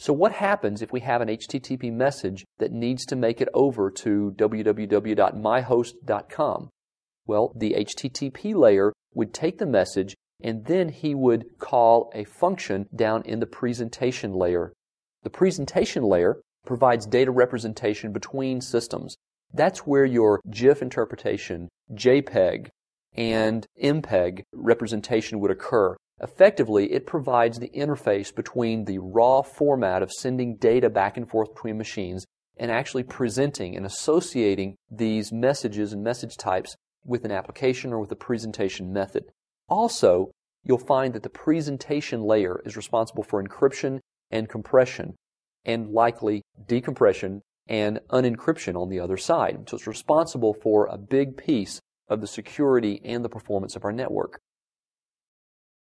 So what happens if we have an HTTP message that needs to make it over to www.myhost.com? Well, the HTTP layer would take the message and then he would call a function down in the presentation layer. The presentation layer provides data representation between systems. That's where your GIF interpretation, JPEG, and MPEG representation would occur. Effectively, it provides the interface between the raw format of sending data back and forth between machines and actually presenting and associating these messages and message types with an application or with a presentation method. Also, you'll find that the presentation layer is responsible for encryption and compression and likely decompression and unencryption on the other side. So it's responsible for a big piece of the security and the performance of our network.